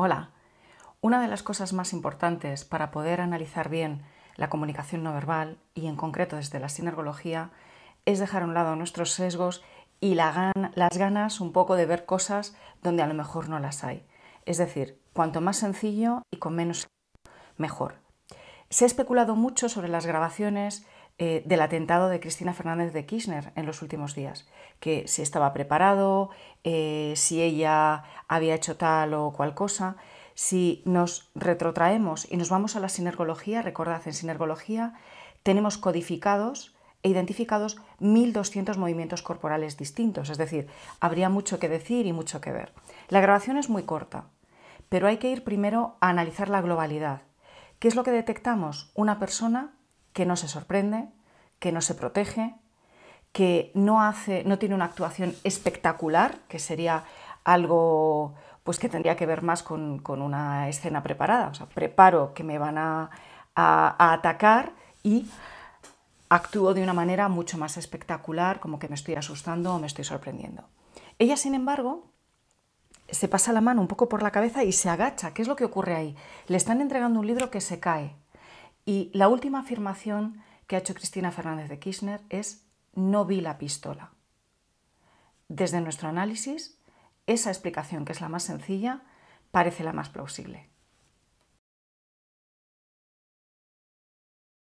Hola. Una de las cosas más importantes para poder analizar bien la comunicación no verbal y en concreto desde la sinergología es dejar a un lado nuestros sesgos y las ganas un poco de ver cosas donde a lo mejor no las hay. Es decir, cuanto más sencillo y con menos mejor. Se ha especulado mucho sobre las grabaciones eh, del atentado de Cristina Fernández de Kirchner en los últimos días, que si estaba preparado, eh, si ella había hecho tal o cual cosa. Si nos retrotraemos y nos vamos a la sinergología, recordad, en sinergología tenemos codificados e identificados 1.200 movimientos corporales distintos, es decir, habría mucho que decir y mucho que ver. La grabación es muy corta, pero hay que ir primero a analizar la globalidad. ¿Qué es lo que detectamos? Una persona que no se sorprende, que no se protege, que no, hace, no tiene una actuación espectacular, que sería algo pues que tendría que ver más con, una escena preparada. O sea, preparo que me van a, a atacar y actúo de una manera mucho más espectacular, como que me estoy asustando o me estoy sorprendiendo. Ella, sin embargo, se pasa la mano un poco por la cabeza y se agacha. ¿Qué es lo que ocurre ahí? Le están entregando un libro que se cae. Y la última afirmación que ha hecho Cristina Fernández de Kirchner es no vi la pistola. Desde nuestro análisis, esa explicación, que es la más sencilla, parece la más plausible.